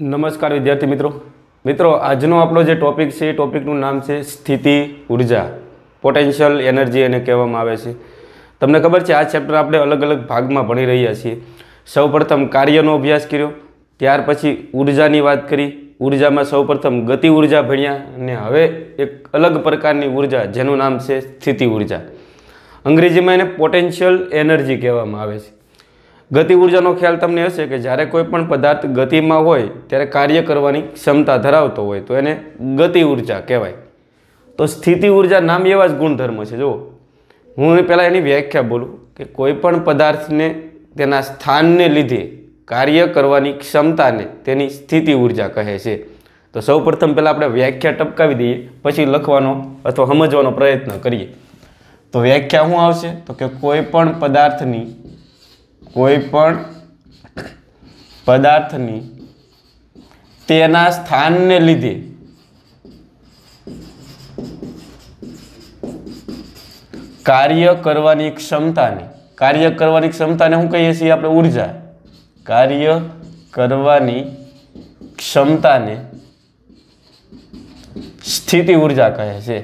નમસ્કાર વિદ્યાર્થી મિત્રો મિત્રો આજનો આપણો જે ટોપિક છે એ ટોપિકનું નામ છે સ્થિતિ ઉર્જા પોટેન્શિયલ એનર્જી એને કહેવામાં આવે છે તમને ખબર છે આ ચેપ્ટર આપણે અલગ અલગ ભાગમાં ભણી રહ્યા છીએ સૌપ્રથમ કાર્યનો અભ્યાસ કર્યો ત્યાર પછી ઉર્જાની વાત કરી ઉર્જામાં સૌપ્રથમ ગતિ ઉર્જા ભણ્યા અને હવે એક અલગ પ્રકારની ઉર્જા જેનું નામ છે સ્થિતિ ઉર્જા અંગ્રેજીમાં એને પોટેન્શિયલ એનર્જી કહેવામાં આવે છે ગતિ ઉર્જાનો ખ્યાલ તમને હશે કે જ્યારે કોઈ પણ પદાર્થ ગતિમાં હોય ત્યારે કાર્ય કરવાની ક્ષમતા ધરાવતો હોય તો એને ગતિ ઉર્જા કહેવાય તો સ્થિતિ ઉર્જા નામ એવા જ ગુણધર્મ છે જુઓ હું પહેલાં એની વ્યાખ્યા બોલું કે કોઈ પણ પદાર્થને તેના સ્થાનને લીધે કાર્ય કરવાની ક્ષમતાને તેની સ્થિતિ ઉર્જા કહે છે તો સૌ પ્રથમ પહેલાં આપણે વ્યાખ્યા ટપકાવી દઈએ પછી લખવાનો અથવા સમજવાનો પ્રયત્ન કરીએ તો વ્યાખ્યા શું આવશે તો કે કોઈ પણ પદાર્થની કોઈ પણ પદાર્થની તેના સ્થાનને લીધે કાર્ય કરવાની ક્ષમતાને કાર્ય કરવાની ક્ષમતાને શું કહીએ છીએ આપણે ઉર્જા કાર્ય કરવાની ક્ષમતાને સ્થિતિ ઉર્જા કહે છે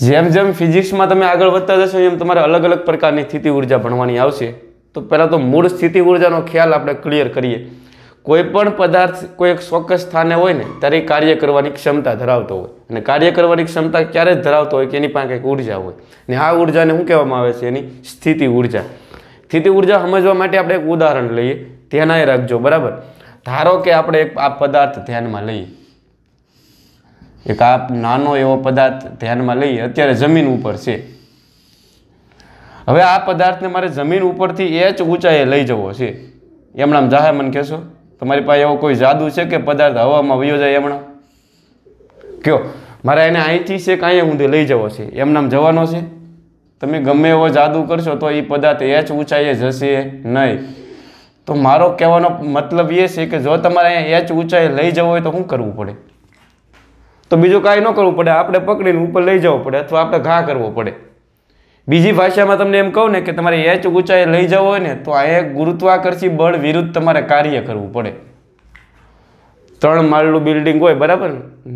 જેમ જેમ ફિઝિક્સમાં તમે આગળ વધતા જશો એમ તમારે અલગ અલગ પ્રકારની સ્થિતિ ઉર્જા ભણવાની આવશે તો પહેલાં તો મૂળ સ્થિતિ ઉર્જાનો ખ્યાલ આપણે ક્લિયર કરીએ કોઈપણ પદાર્થ કોઈ એક ચોક્કસ સ્થાને હોય ને ત્યારે કાર્ય કરવાની ક્ષમતા ધરાવતો હોય અને કાર્ય કરવાની ક્ષમતા ક્યારે જ ધરાવતો હોય કે એની પાસે કંઈક ઉર્જા હોય ને આ ઉર્જાને શું કહેવામાં આવે છે એની સ્થિતિ ઉર્જા સ્થિતિ ઉર્જા સમજવા માટે આપણે એક ઉદાહરણ લઈએ ધ્યાનાએ રાખજો બરાબર ધારો કે આપણે એક આ પદાર્થ ધ્યાનમાં લઈએ એક આ નાનો એવો પદાર્થ ધ્યાનમાં લઈએ અત્યારે જમીન ઉપર છે હવે આ પદાર્થને મારે જમીન ઉપરથી એચ ઊંચાઈએ લઈ જવો છે એમણામ જાહે મને કહેશો તમારી પાસે એવો કોઈ જાદુ છે કે પદાર્થ હવામાં વયો જાય એમણા કયો મારે એને અહીંથી છે કાંઈ ઊંધે લઈ જવો છે એમનામ જવાનો છે તમે ગમે એવો જાદુ કરશો તો એ પદાર્થ એચ ઊંચાઈએ જશે નહીં તો મારો કહેવાનો મતલબ એ છે કે જો તમારે અહીંયા એચ ઊંચાઈ લઈ જવો હોય તો શું કરવું પડે તો બીજું કાંઈ ન કરવું પડે આપણે પકડીને ઉપર લઈ જવું પડે અથવા આપણે ઘા કરવો પડે બીજી ભાષામાં તમને એમ કહું ને કે તમારે એચ ઊંચાઈ લઈ જવો હોય ને તો આ એક ગુરુત્વાકર્ષી બળ વિરુદ્ધ તમારે કાર્ય કરવું પડે ત્રણ માળનું બિલ્ડિંગ હોય બરાબર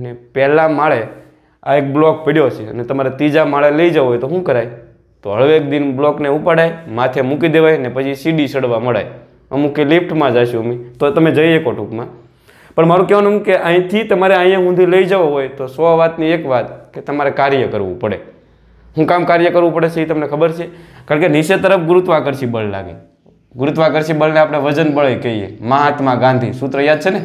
ને પહેલાં માળે આ એક બ્લોક પડ્યો છે અને તમારે ત્રીજા માળે લઈ જવો હોય તો શું કરાય તો હળવે એક દિન બ્લોકને ઉપાડાય માથે મૂકી દેવાય ને પછી સીડી ચડવા મળાય અમુકે લિફ્ટમાં જશું અમે તો તમે જઈએ કો ટૂંકમાં પણ મારું કહેવાનું કે અહીંથી તમારે અહીંયા ઊંધી લઈ જવો હોય તો સો વાતની એક વાત કે તમારે કાર્ય કરવું પડે હું કામ કાર્ય કરવું પડે છે એ તમને ખબર છે કારણ કે નીચે તરફ ગુરુત્વાકર્ષી બળ લાગે ગુરુત્વાકર્ષી બળને આપણે વજન બળ કહીએ મહાત્મા ગાંધી સૂત્ર યાદ છે ને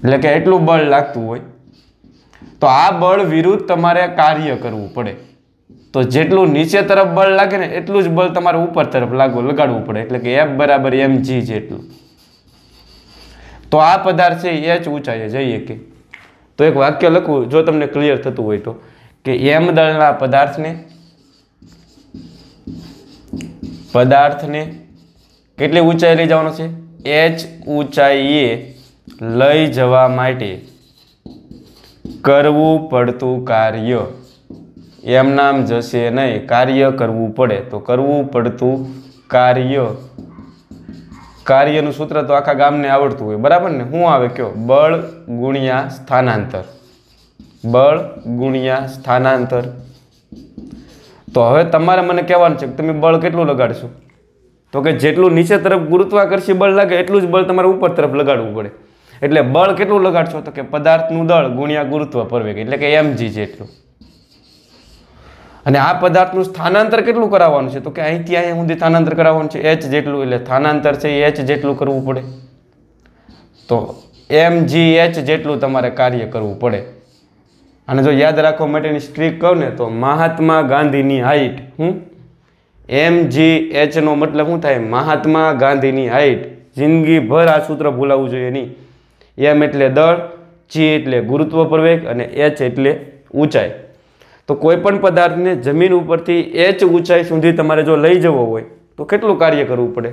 એટલે કે એટલું બળ લાગતું હોય તો આ બળ વિરુદ્ધ તમારે કાર્ય કરવું પડે તો જેટલું નીચે તરફ બળ લાગે ને એટલું જ બળ તમારે ઉપર તરફ લાગુ લગાડવું પડે એટલે કે એફ બરાબર એમ જી જેટલું તો આ પદાર્થ છે એચ ઊંચાઈએ જઈએ કે તો એક વાક્ય લખવું જો તમને ક્લિયર થતું હોય તો કે એમ દળના પદાર્થને પદાર્થને કેટલી ઊંચાઈ લઈ જવાનો છે એચ ઊંચાઈએ લઈ જવા માટે કરવું પડતું કાર્ય એમ નામ જશે નહીં કાર્ય કરવું પડે તો કરવું પડતું કાર્ય કાર્યનું સૂત્ર તો આખા ગામને આવડતું હોય બરાબર ને શું આવે કયો બળ ગુણ્યા સ્થાનાંતર બળ ગુણ્યા સ્થાનાંતર તો હવે તમારે મને કહેવાનું છે કે તમે બળ કેટલું લગાડશો તો કે જેટલું નીચે તરફ ગુરુત્વાકર્ષી બળ લાગે એટલું જ બળ તમારે ઉપર તરફ લગાડવું પડે એટલે બળ કેટલું લગાડશો તો કે પદાર્થનું દળ ગુણ્યા ગુરુત્વ પરવેગ એટલે કે એમજી જેટલું અને આ પદાર્થનું સ્થાનાંતર કેટલું કરાવવાનું છે તો કે અહીંથી અહીં સુધી સ્થાનાંતર કરાવવાનું છે એચ જેટલું એટલે સ્થાનાંતર છે એચ જેટલું કરવું પડે તો એમ જી એચ જેટલું તમારે કાર્ય કરવું પડે અને જો યાદ રાખવા માટેની સ્ટ્રીક કહું ને તો મહાત્મા ગાંધીની હાઇટ હું એમ જી એચનો મતલબ શું થાય મહાત્મા ગાંધીની હાઇટ જિંદગીભર આ સૂત્ર ભૂલાવવું જોઈએ નહીં એમ એટલે દળ જી એટલે ગુરુત્વ પ્રવેગ અને એચ એટલે ઊંચાઈ તો કોઈપણ પદાર્થને જમીન ઉપરથી એચ ઊંચાઈ સુધી તમારે જો લઈ જવો હોય તો કેટલું કાર્ય કરવું પડે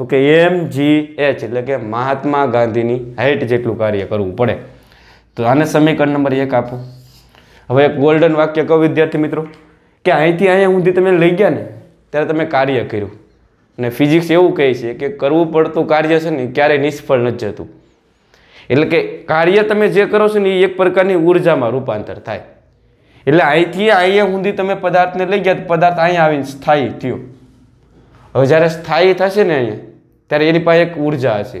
તો કે એમ જી એચ એટલે કે મહાત્મા ગાંધીની હાઇટ જેટલું કાર્ય કરવું પડે તો આને સમીકરણ નંબર એક આપો હવે એક ગોલ્ડન વાક્ય કહો વિદ્યાર્થી મિત્રો કે અહીંથી અહીંયા સુધી તમે લઈ ગયા ને ત્યારે તમે કાર્ય કર્યું અને ફિઝિક્સ એવું કહે છે કે કરવું પડતું કાર્ય છે ને ક્યારેય નિષ્ફળ નથી જતું એટલે કે કાર્ય તમે જે કરો છો ને એ એક પ્રકારની ઉર્જામાં રૂપાંતર થાય એટલે અહીંથી અહીંયા સુધી તમે પદાર્થને લઈ ગયા તો પદાર્થ અહીંયા આવીને સ્થાયી થયો હવે જ્યારે સ્થાયી થશે ને અહીંયા ત્યારે એની પાસે એક ઉર્જા હશે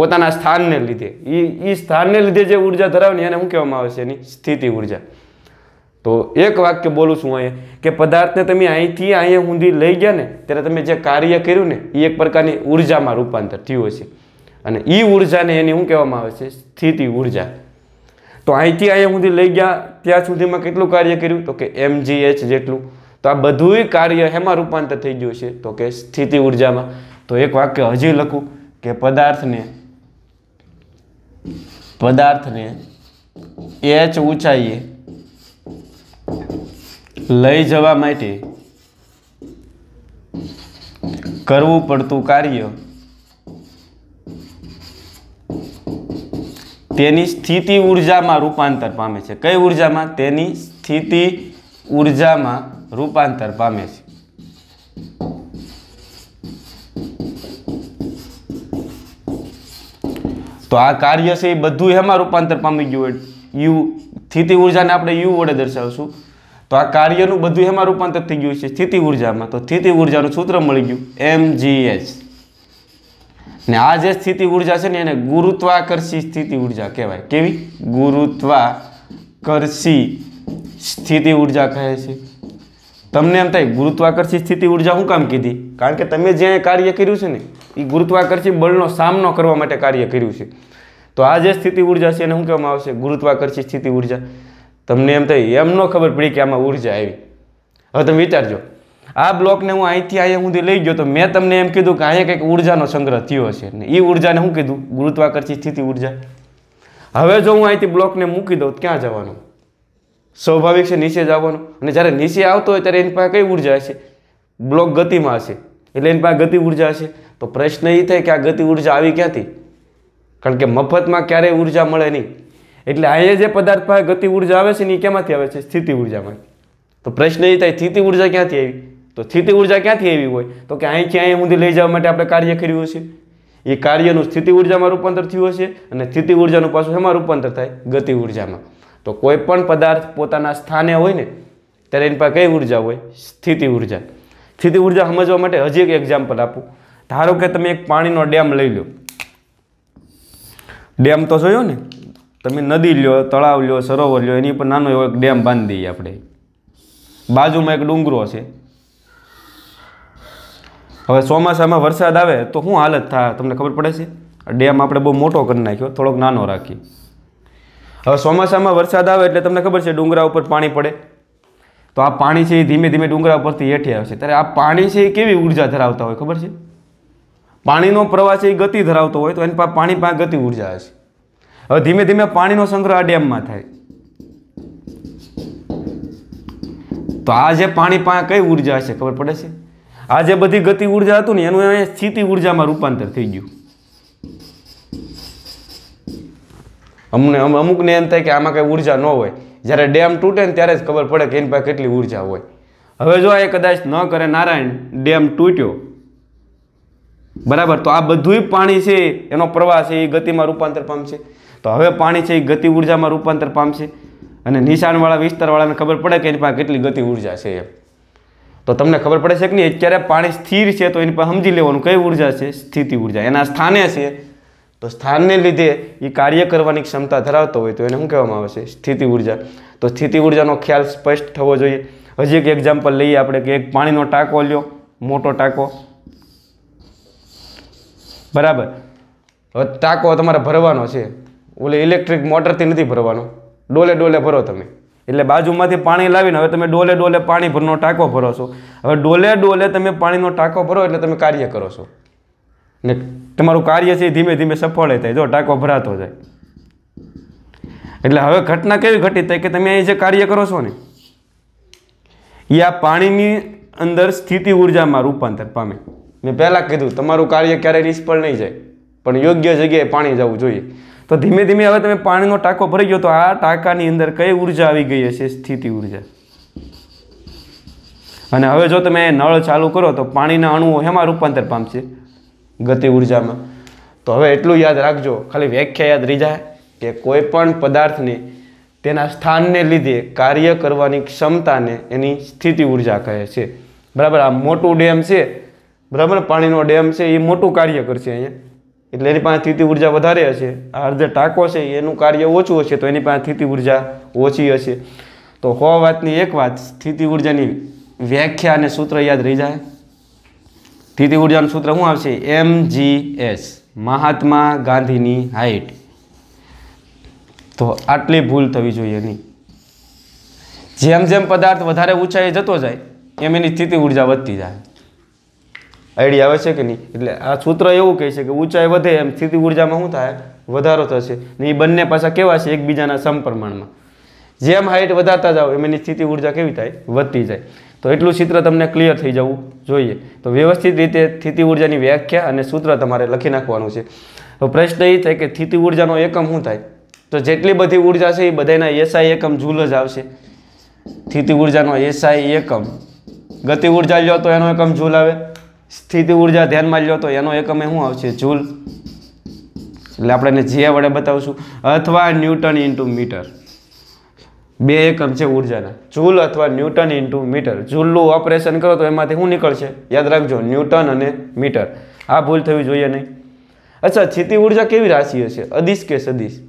પોતાના સ્થાનને લીધે એ એ સ્થાનને લીધે જે ઉર્જા ધરાવે ને એને શું કહેવામાં આવે છે એની સ્થિતિ ઉર્જા તો એક વાક્ય બોલું છું અહીંયા કે પદાર્થને તમે અહીંથી અહીંયા સુધી લઈ ગયા ને ત્યારે તમે જે કાર્ય કર્યું ને એ એક પ્રકારની ઉર્જામાં રૂપાંતર થયું હશે અને એ ઉર્જાને એની શું કહેવામાં આવે છે સ્થિતિ ઉર્જા તો અહીંથી અહીંયા સુધી લઈ ગયા ત્યાં સુધીમાં કેટલું કાર્ય કર્યું તો કે એમ જી એચ જેટલું તો આ બધુંય કાર્ય એમાં રૂપાંતર થઈ ગયું છે તો કે સ્થિતિ ઉર્જામાં તો એક વાક્ય હજી લખું કે પદાર્થને પદાર્થને એચ ઊંચાઈએ લઈ જવા માટે કરવું પડતું કાર્ય તેની સ્થિતિ ઉર્જામાં રૂપાંતર પામે છે કઈ ઉર્જામાં તેની સ્થિતિ ઉર્જામાં રૂપાંતર પામે છે તો આ કાર્ય છે એ બધું એમાં રૂપાંતર પામી ગયું હોય યુ સ્થિતિ ઉર્જાને આપણે યુ વડે દર્શાવશું તો આ કાર્યનું બધું એમાં રૂપાંતર થઈ ગયું છે સ્થિતિ ઉર્જામાં તો સ્થિતિ ઉર્જાનું સૂત્ર મળી ગયું એમ જી એચ ને આ જે સ્થિતિ ઉર્જા છે ને એને ગુરુત્વાકર્ષી સ્થિતિ ઉર્જા કહેવાય કેવી ગુરુત્વાકર્ષી સ્થિતિ ઉર્જા કહે છે તમને એમ થાય ગુરુત્વાકર્ષી સ્થિતિ ઉર્જા શું કામ કીધી કારણ કે તમે જ્યાં કાર્ય કર્યું છે ને એ ગુરુત્વાકર્ષી બળનો સામનો કરવા માટે કાર્ય કર્યું છે તો આ જે સ્થિતિ ઉર્જા છે એને શું કહેવામાં આવશે ગુરુત્વાકર્ષી સ્થિતિ ઉર્જા તમને એમ થાય એમ ન ખબર પડી કે આમાં ઉર્જા આવી હવે તમે વિચારજો આ બ્લોકને હું અહીંથી અહીંયા સુધી લઈ ગયો તો મેં તમને એમ કીધું કે અહીંયા કંઈક ઉર્જાનો સંગ્રહ થયો હશે ને એ ઉર્જાને શું કીધું ગુરુત્વાકર્ષી સ્થિતિ ઉર્જા હવે જો હું અહીંથી બ્લોકને મૂકી દઉં ક્યાં જવાનું સ્વાભાવિક છે નીચે જવાનું અને જ્યારે નીચે આવતો હોય ત્યારે એની પાસે કઈ ઉર્જા હશે બ્લોક ગતિમાં હશે એટલે એની પાસે ગતિ ઉર્જા હશે તો પ્રશ્ન એ થાય કે આ ગતિ ઉર્જા આવી ક્યાંથી કારણ કે મફતમાં ક્યારેય ઉર્જા મળે નહીં એટલે અહીંયા જે પદાર્થ પાસે ગતિ ઉર્જા આવે છે ને એ ક્યાંમાંથી આવે છે સ્થિતિ ઉર્જામાંથી તો પ્રશ્ન એ થાય સ્થિતિ ઉર્જા ક્યાંથી આવી તો સ્થિતિ ઉર્જા ક્યાંથી આવી હોય તો કે અહીંથી અહીં સુધી લઈ જવા માટે આપણે કાર્ય કર્યું હશે એ કાર્યનું સ્થિતિ ઉર્જામાં રૂપાંતર થયું હશે અને સ્થિતિ ઉર્જાનું પાછું એમાં રૂપાંતર થાય ગતિ ઉર્જામાં તો કોઈ પણ પદાર્થ પોતાના સ્થાને હોય ને ત્યારે એની પાસે કઈ ઉર્જા હોય સ્થિતિ ઉર્જા સ્થિતિ ઉર્જા સમજવા માટે હજી એક એક્ઝામ્પલ આપું ધારો કે તમે એક પાણીનો ડેમ લઈ લો ડેમ તો જોયો ને તમે નદી લ્યો તળાવ લ્યો સરોવર લ્યો એની પર નાનો એવો એક ડેમ બાંધી દઈએ આપણે બાજુમાં એક ડુંગરો છે હવે ચોમાસામાં વરસાદ આવે તો શું હાલત થાય તમને ખબર પડે છે ડેમ આપણે બહુ મોટો કરી નાખ્યો થોડોક નાનો રાખી હવે ચોમાસામાં વરસાદ આવે એટલે તમને ખબર છે ડુંગરા ઉપર પાણી પડે તો આ પાણી છે એ ધીમે ધીમે ડુંગરા પરથી હેઠે આવશે ત્યારે આ પાણી છે એ કેવી ઉર્જા ધરાવતા હોય ખબર છે પાણીનો પ્રવાહ છે એ ગતિ ધરાવતો હોય તો એની પાસે પાણી પાસે ગતિ ઉર્જા હશે હવે ધીમે ધીમે પાણીનો સંગ્રહ આ ડેમમાં થાય તો આ જે પાણી પાસે કઈ ઉર્જા હશે ખબર પડે છે આ જે બધી ગતિ ઉર્જા હતું ને એનું એ સ્થિતિ ઉર્જામાં રૂપાંતર થઈ ગયું અમને અમુકને એમ થાય કે આમાં કંઈ ઉર્જા ન હોય જ્યારે ડેમ તૂટે ને ત્યારે જ ખબર પડે કે એની પાસે કેટલી ઉર્જા હોય હવે જો એ કદાચ ન કરે નારાયણ ડેમ તૂટ્યો બરાબર તો આ બધું પાણી છે એનો પ્રવાહ છે એ ગતિમાં રૂપાંતર પામશે તો હવે પાણી છે એ ગતિ ઉર્જામાં રૂપાંતર પામશે અને નિશાનવાળા વિસ્તારવાળાને ખબર પડે કે એની પાસે કેટલી ગતિ ઉર્જા છે એમ તો તમને ખબર પડે છે કે નહીં અત્યારે પાણી સ્થિર છે તો એની પર સમજી લેવાનું કઈ ઉર્જા છે સ્થિતિ ઉર્જા એના સ્થાને છે તો સ્થાનને લીધે એ કાર્ય કરવાની ક્ષમતા ધરાવતો હોય તો એને શું કહેવામાં આવે છે સ્થિતિ ઉર્જા તો સ્થિતિ ઉર્જાનો ખ્યાલ સ્પષ્ટ થવો જોઈએ હજી એક એક્ઝામ્પલ લઈએ આપણે કે એક પાણીનો ટાંકો લ્યો મોટો ટાંકો બરાબર ટાંકો તમારે ભરવાનો છે ઓલે ઇલેક્ટ્રિક મોટરથી નથી ભરવાનો ડોલે ડોલે ભરો તમે એટલે બાજુમાંથી પાણી લાવીને હવે તમે ડોલે ડોલે પાણી ભરનો ટાંકો ભરો છો હવે ડોલે ડોલે તમે પાણીનો ટાંકો ભરો એટલે તમે કાર્ય કરો છો ને તમારું કાર્ય છે ધીમે ધીમે સફળ થાય જો ટાંકો ભરાતો જાય એટલે હવે ઘટના કેવી ઘટી થાય કે તમે અહીં જે કાર્ય કરો છો ને એ આ પાણીની અંદર સ્થિતિ ઉર્જામાં રૂપાંતર પામે મેં પહેલાં કીધું તમારું કાર્ય ક્યારેય નિષ્ફળ નહીં જાય પણ યોગ્ય જગ્યાએ પાણી જવું જોઈએ તો ધીમે ધીમે હવે તમે પાણીનો ટાંકો ભરી ગયો તો આ ટાંકાની અંદર કઈ ઉર્જા આવી ગઈ હશે સ્થિતિ ઉર્જા અને હવે જો તમે નળ ચાલુ કરો તો પાણીના અણુઓ એમાં રૂપાંતર પામશે ગતિ ઉર્જામાં તો હવે એટલું યાદ રાખજો ખાલી વ્યાખ્યા યાદ રહી જાય કે કોઈ પણ પદાર્થને તેના સ્થાનને લીધે કાર્ય કરવાની ક્ષમતાને એની સ્થિતિ ઉર્જા કહે છે બરાબર આ મોટું ડેમ છે બરાબર પાણીનો ડેમ છે એ મોટું કાર્ય કરશે અહીંયા એટલે એની પાસે સ્થિતિ ઉર્જા વધારે હશે આ જે ટાંકો છે એનું કાર્ય ઓછું હશે તો એની પાસે સ્થિતિ ઉર્જા ઓછી હશે તો હો વાતની એક વાત સ્થિતિ ઉર્જાની વ્યાખ્યા અને સૂત્ર યાદ રહી જાય સ્થિતિ ઉર્જાનું સૂત્ર શું આવશે એમ જી એસ મહાત્મા ગાંધીની હાઇટ તો આટલી ભૂલ થવી જોઈએ નહીં જેમ જેમ પદાર્થ વધારે ઊંચાઈએ જતો જાય એમ એની સ્થિતિ ઉર્જા વધતી જાય આઈડિયા આવે છે કે નહીં એટલે આ સૂત્ર એવું કહે છે કે ઊંચાઈ વધે એમ સ્થિતિ ઉર્જામાં શું થાય વધારો થશે ને એ બંને પાછા કેવા છે એકબીજાના સમપ્રમાણમાં જેમ હાઇટ વધારતા જાઓ એમ એની સ્થિતિ ઉર્જા કેવી થાય વધતી જાય તો એટલું ચિત્ર તમને ક્લિયર થઈ જવું જોઈએ તો વ્યવસ્થિત રીતે સ્થિતિ ઉર્જાની વ્યાખ્યા અને સૂત્ર તમારે લખી નાખવાનું છે તો પ્રશ્ન એ થાય કે સ્થિતિ ઉર્જાનો એકમ શું થાય તો જેટલી બધી ઉર્જા છે એ બધાના એસઆઈ એકમ જૂલ જ આવશે સ્થિતિ ઉર્જાનો એસઆઈ એકમ ગતિ ઉર્જા લ્યો તો એનો એકમ જૂલ આવે સ્થિતિ ઉર્જા ધ્યાનમાં લો તો એનો એકમ શું આવશે જૂલ એટલે આપણે એને જીએ વડે બતાવશું અથવા ન્યૂટન ઇન્ટુ મીટર બે એકમ છે ઉર્જાના જૂલ અથવા ન્યૂટન ઇન્ટુ મીટર જૂલનું ઓપરેશન કરો તો એમાંથી શું નીકળશે યાદ રાખજો ન્યૂટન અને મીટર આ ભૂલ થવી જોઈએ નહીં અચ્છા સ્થિતિ ઉર્જા કેવી રાશિ હશે અદિશ કે સદિશ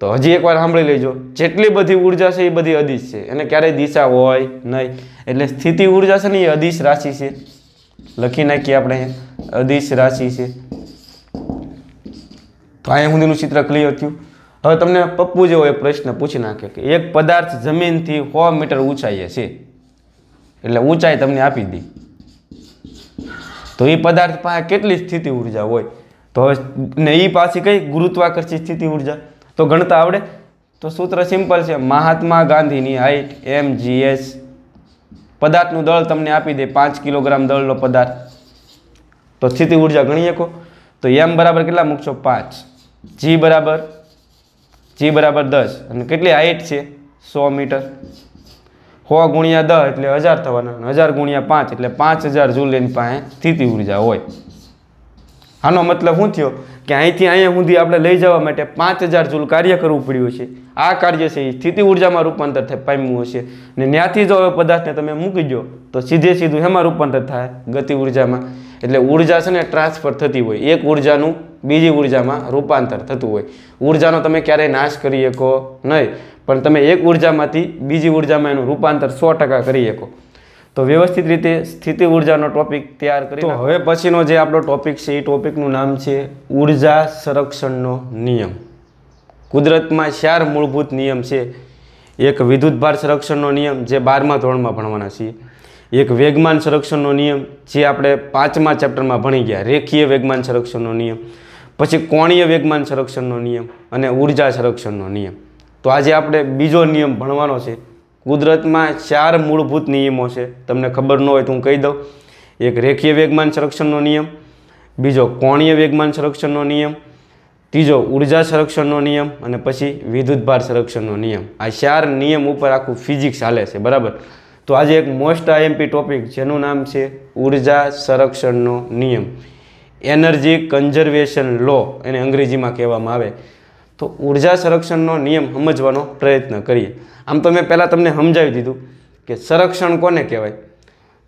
તો હજી એકવાર સાંભળી લેજો જેટલી બધી ઉર્જા છે એ બધી અદિશ છે એને ક્યારેય દિશા હોય નહીં એટલે સ્થિતિ ઉર્જા છે ને એ અદિશ રાશિ છે લખી નાખીએ આપણે અદિશ રાશિ છે તો અહીંયા સુધીનું ચિત્ર ક્લિયર થયું હવે તમને પપ્પુ જેવો એક પ્રશ્ન પૂછી નાખે કે એક પદાર્થ જમીનથી સો મીટર ઊંચાઈએ છે એટલે ઊંચાઈ તમને આપી દી તો એ પદાર્થ પાસે કેટલી સ્થિતિ ઉર્જા હોય તો હવે ને એ પાછી કઈ ગુરુત્વાકર્ષી સ્થિતિ ઉર્જા તો ગણતા આવડે તો સૂત્ર સિમ્પલ છે મહાત્મા ગાંધીની હાઇટ એમ જીએસ પદાર્થનું દળ તમને આપી દે પાંચ કિલોગ્રામ દળનો પદાર્થ તો સ્થિતિ ઉર્જા ગણી શકો તો એમ બરાબર કેટલા મૂકશો પાંચ જી બરાબર જી બરાબર દસ અને કેટલી હાઇટ છે સો મીટર સો ગુણ્યા દસ એટલે હજાર થવાના હજાર ગુણ્યા પાંચ એટલે પાંચ હજાર જુલ એની પાસે સ્થિતિ ઉર્જા હોય આનો મતલબ શું થયો કે અહીંથી અહીંયા સુધી આપણે લઈ જવા માટે પાંચ હજાર જૂલ કાર્ય કરવું પડ્યું છે આ કાર્ય છે એ સ્થિતિ ઉર્જામાં રૂપાંતર થાય પામ્યું હશે અને ત્યાંથી જો હવે પદાર્થને તમે મૂકી દો તો સીધે સીધું એમાં રૂપાંતર થાય ગતિ ઉર્જામાં એટલે ઉર્જા છે ને ટ્રાન્સફર થતી હોય એક ઉર્જાનું બીજી ઉર્જામાં રૂપાંતર થતું હોય ઉર્જાનો તમે ક્યારેય નાશ કરી શકો નહીં પણ તમે એક ઉર્જામાંથી બીજી ઉર્જામાં એનું રૂપાંતર સો કરી શકો તો વ્યવસ્થિત રીતે સ્થિતિ ઊર્જાનો ટોપિક તૈયાર કરી હવે પછીનો જે આપણો ટોપિક છે એ ટોપિકનું નામ છે ઉર્જા સંરક્ષણનો નિયમ કુદરતમાં ચાર મૂળભૂત નિયમ છે એક વિદ્યુતભાર સંરક્ષણનો નિયમ જે બારમા ધોરણમાં ભણવાના છીએ એક વેગમાન સંરક્ષણનો નિયમ જે આપણે પાંચમા ચેપ્ટરમાં ભણી ગયા રેખીય વેગમાન સંરક્ષણનો નિયમ પછી કોણીય વેગમાન સંરક્ષણનો નિયમ અને ઉર્જા સંરક્ષણનો નિયમ તો આજે આપણે બીજો નિયમ ભણવાનો છે કુદરતમાં ચાર મૂળભૂત નિયમો છે તમને ખબર ન હોય તો હું કહી દઉં એક રેખીય વેગમાન સંરક્ષણનો નિયમ બીજો કોણીય વેગમાન સંરક્ષણનો નિયમ ત્રીજો ઉર્જા સંરક્ષણનો નિયમ અને પછી વિદ્યુતભાર સંરક્ષણનો નિયમ આ ચાર નિયમ ઉપર આખું ફિઝિક્સ ચાલે છે બરાબર તો આજે એક મોસ્ટ આઈએમપી ટોપિક જેનું નામ છે ઉર્જા સંરક્ષણનો નિયમ એનર્જી કન્ઝર્વેશન લો એને અંગ્રેજીમાં કહેવામાં આવે તો ઉર્જા સંરક્ષણનો નિયમ સમજવાનો પ્રયત્ન કરીએ આમ તો મેં પહેલાં તમને સમજાવી દીધું કે સંરક્ષણ કોને કહેવાય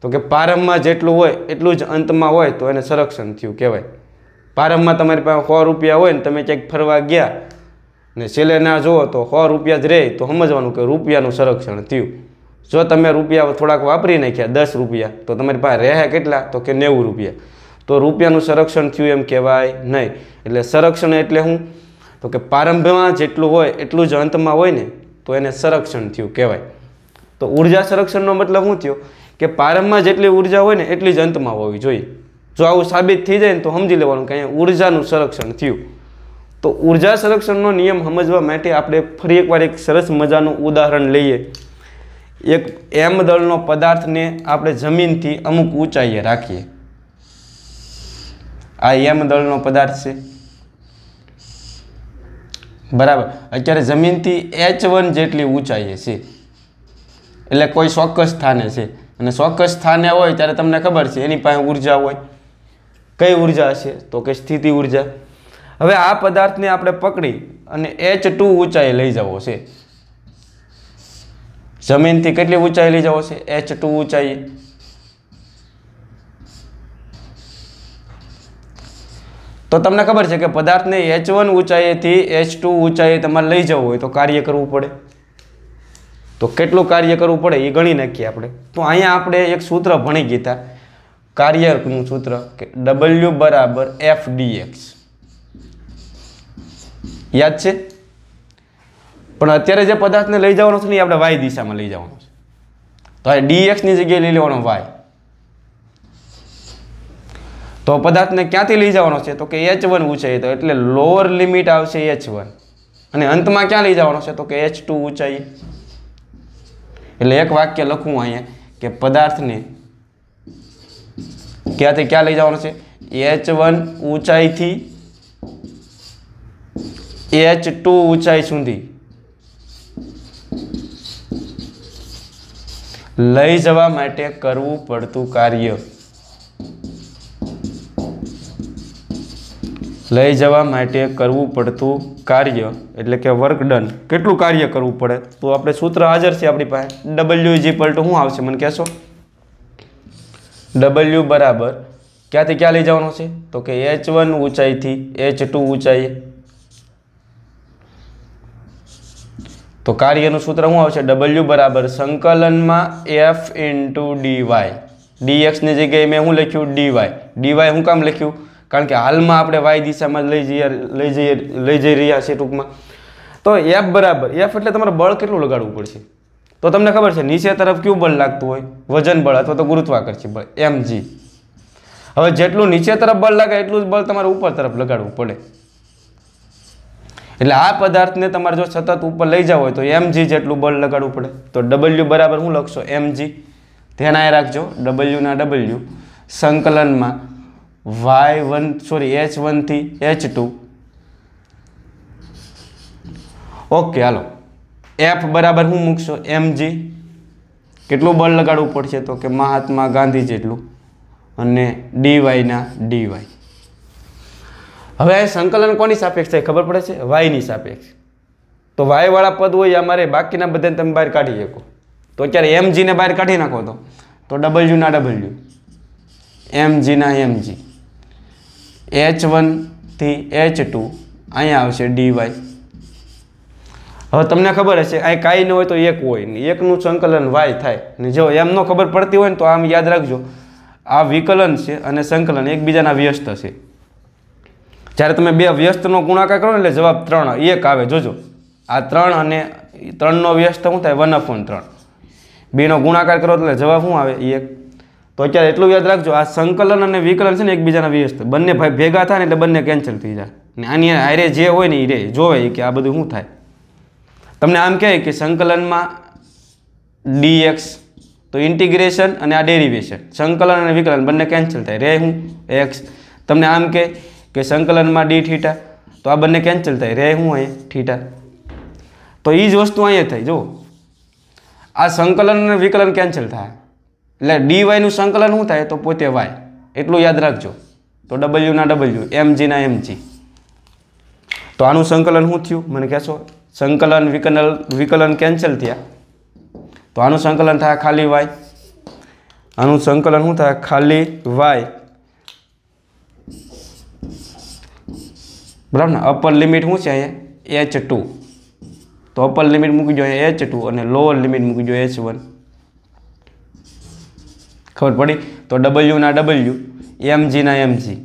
તો કે પ્રારંભમાં જેટલું હોય એટલું જ અંતમાં હોય તો એને સંરક્ષણ થયું કહેવાય પ્રારંભમાં તમારી પાસે સો રૂપિયા હોય ને તમે ક્યાંક ફરવા ગયા ને છેલ્લે ના જુઓ તો સો રૂપિયા જ રહે તો સમજવાનું કે રૂપિયાનું સંરક્ષણ થયું જો તમે રૂપિયા થોડાક વાપરી નાખ્યા દસ રૂપિયા તો તમારી પાસે રહ્યા કેટલા તો કે નેવું રૂપિયા તો રૂપિયાનું સંરક્ષણ થયું એમ કહેવાય નહીં એટલે સંરક્ષણ એટલે હું તો કે પ્રારંભમાં જેટલું હોય એટલું જ અંતમાં હોય ને તો એને સંરક્ષણ થયું કહેવાય તો ઉર્જા સંરક્ષણનો મતલબ શું થયો કે પ્રારંભમાં જેટલી ઉર્જા હોય ને એટલી જ અંતમાં હોવી જોઈએ જો આવું સાબિત થઈ જાય ને તો સમજી લેવાનું કે અહીંયા ઉર્જાનું સંરક્ષણ થયું તો ઉર્જા સંરક્ષણનો નિયમ સમજવા માટે આપણે ફરી એકવાર એક સરસ મજાનું ઉદાહરણ લઈએ એક એમ દળનો પદાર્થને આપણે જમીનથી અમુક ઊંચાઈએ રાખીએ આ એમ દળનો પદાર્થ છે બરાબર અત્યારે જમીનથી એચ વન જેટલી ઊંચાઈએ છે એટલે કોઈ ચોક્કસ સ્થાને છે અને ચોક્કસ સ્થાને હોય ત્યારે તમને ખબર છે એની પાસે ઉર્જા હોય કઈ ઉર્જા હશે તો કે સ્થિતિ ઉર્જા હવે આ પદાર્થને આપણે પકડી અને એચ ટુ ઊંચાઈ લઈ જવો છે જમીનથી કેટલી ઊંચાઈ લઈ જવો છે એચ ટુ ઊંચાઈ તો તમને ખબર છે કે પદાર્થને એચ વન ઊંચાઈથી એચ ટુ ઊંચાઈએ તમારે લઈ જવું હોય તો કાર્ય કરવું પડે તો કેટલું કાર્ય કરવું પડે એ ગણી નાખીએ આપણે તો અહીંયા આપણે એક સૂત્ર ભણી ગીતા કાર્યનું સૂત્ર કે ડબલ્યુ બરાબર એફ ડી એક્સ યાદ છે પણ અત્યારે જે પદાર્થને લઈ જવાનો છે ને એ આપણે વાય દિશામાં લઈ જવાનો છે તો આ ડીએક્સની જગ્યાએ લઈ લેવાનો વાય તો પદાર્થને ક્યાંથી લઈ જવાનો છે તો કે એચ વન ઊંચાઈ તો એટલે લોઅર લિમિટ આવશે એચ વન અને અંતમાં ક્યાં લઈ જવાનો છે તો કે એચ ટુ ઊંચાઈ એટલે એક વાક્ય લખવું અહીંયા કે પદાર્થને ક્યાંથી ક્યાં લઈ જવાનો છે એચ વન ઊંચાઈથી એચ ટુ ઊંચાઈ સુધી લઈ જવા માટે કરવું પડતું કાર્ય લઈ જવા માટે કરવું પડતું કાર્ય એટલે કે વર્ક ડન કેટલું કાર્ય કરવું પડે તો આપણે સૂત્ર હાજર છે આપણી પાસે ડબલ્યુ ઇઝ ઇક્વલ ટુ શું આવશે મને કહેશો ડબલ્યુ બરાબર ક્યાંથી ક્યાં લઈ જવાનું છે તો કે એચ વન ઊંચાઈથી એચ ટુ ઊંચાઈ તો કાર્યનું સૂત્ર શું આવશે ડબલ્યુ બરાબર સંકલનમાં એફ ઇન્ટુ ડીવાય ડીએક્સની જગ્યાએ મેં શું લખ્યું ડીવાય ડીવાય શું કામ લખ્યું કારણ કે હાલમાં આપણે વાય દિશામાં લઈ જઈએ લઈ જઈએ લઈ જઈ રહ્યા છીએ ટૂંકમાં તો એફ બરાબર એફ એટલે તમારે બળ કેટલું લગાડવું પડશે તો તમને ખબર છે નીચે તરફ કયું બળ લાગતું હોય વજન બળ અથવા તો ગુરુત્વાકર્ષી બળ એમ હવે જેટલું નીચે તરફ બળ લાગે એટલું જ બળ તમારે ઉપર તરફ લગાડવું પડે એટલે આ પદાર્થને તમારે જો સતત ઉપર લઈ જાવ હોય તો એમ જેટલું બળ લગાડવું પડે તો ડબલ્યુ બરાબર હું લખશો એમ જી ધ્યાન રાખજો ડબલ્યુના ડબલ્યુ સંકલનમાં વાય વન સોરી એચ વનથી એચ ટુ ઓકે હાલો એફ બરાબર હું મૂકશો એમજી કેટલું બળ લગાડવું પડશે તો કે મહાત્મા ગાંધી જેટલું અને ડીવાયના ડીવાય હવે સંકલન કોની સાપેક્ષ થાય ખબર પડે છે વાયની સાપેક્ષ તો વાયવાળા પદ હોય અમારે બાકીના બધાને તમે બહાર કાઢી શકો તો અત્યારે એમજીને બહાર કાઢી નાખો તો તો ડબલ્યુના ડબલ્યુ એમજીના એમજી એચ વનથી એચ ટુ અહીંયા આવશે ડીવાય હવે તમને ખબર હશે અહીં કાંઈ ન હોય તો એક હોય ને એકનું સંકલન વાય થાય ને જો એમ ન ખબર પડતી હોય ને તો આમ યાદ રાખજો આ વિકલન છે અને સંકલન એકબીજાના વ્યસ્ત છે જ્યારે તમે બે વ્યસ્તનો ગુણાકાર કરો એટલે જવાબ ત્રણ એક આવે જોજો આ ત્રણ અને ત્રણનો વ્યસ્ત શું થાય વન અપોન ત્રણ બેનો ગુણાકાર કરો એટલે જવાબ શું આવે એક તો અત્યારે એટલું યાદ રાખજો આ સંકલન અને વિકલન છે ને એકબીજાના વ્યસ્ત બંને ભાઈ ભેગા થાય ને એટલે બંને કેન્સલ થઈ જાય ને આની આરે જે હોય ને એ રે જોવે કે આ બધું શું થાય તમને આમ કહે કે સંકલનમાં ડીએક્સ તો ઇન્ટિગ્રેશન અને આ ડેરિવેશન સંકલન અને વિકલન બંને કેન્સલ થાય રે હું એક્સ તમને આમ કહે કે સંકલનમાં ડી થીટા તો આ બંને કેન્સલ થાય રે હું અહીંયા થીટા તો એ જ વસ્તુ અહીંયા થાય જો આ સંકલન અને વિકલન કેન્સલ થાય એટલે ડી વાયનું સંકલન શું થાય તો પોતે વાય એટલું યાદ રાખજો તો ડબલ્યુના ડબલ્યુ એમ જીના એમ જી તો આનું સંકલન શું થયું મને કહેશો સંકલન વિકલન વિકલન કેન્સલ થયા તો આનું સંકલન થાય ખાલી વાય આનું સંકલન શું થાય ખાલી વાય બરાબર ને અપર લિમિટ શું છે અહીંયા એચ ટુ તો અપર લિમિટ મૂકી દો એચ ટુ અને લોઅર લિમિટ મૂકી દો એચ વન ખબર પડી તો ડબલ્યુના ડબલ્યુ એમજીના એમજી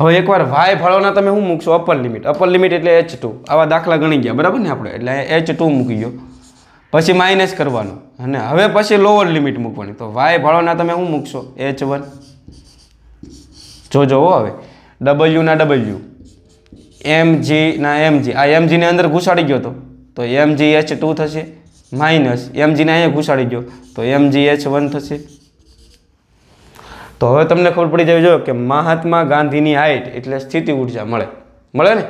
હવે એકવાર વાય ફાળોના તમે શું મૂકશો અપર લિમિટ અપર લિમિટ એટલે એચ ટુ આવા દાખલા ગણી ગયા બરાબર ને આપણે એટલે એચ ટુ મૂકી ગયો પછી માઇનસ કરવાનું અને હવે પછી લોઅર લિમિટ મૂકવાની તો વાય ફાળોના તમે શું મૂકશો એચ વન જોજો હો હવે ડબલ્યુના ડબલ્યુ એમજીના એમજી આ એમજીની અંદર ઘુસાડી ગયો હતો તો એમજી એચ ટુ થશે માઇનસ એમજીને અહીંયા ઘુસાડી ગયો તો એમ જી એચ વન થશે તો હવે તમને ખબર પડી જાય જોઈએ કે મહાત્મા ગાંધીની હાઇટ એટલે સ્થિતિ ઉર્જા મળે મળે ને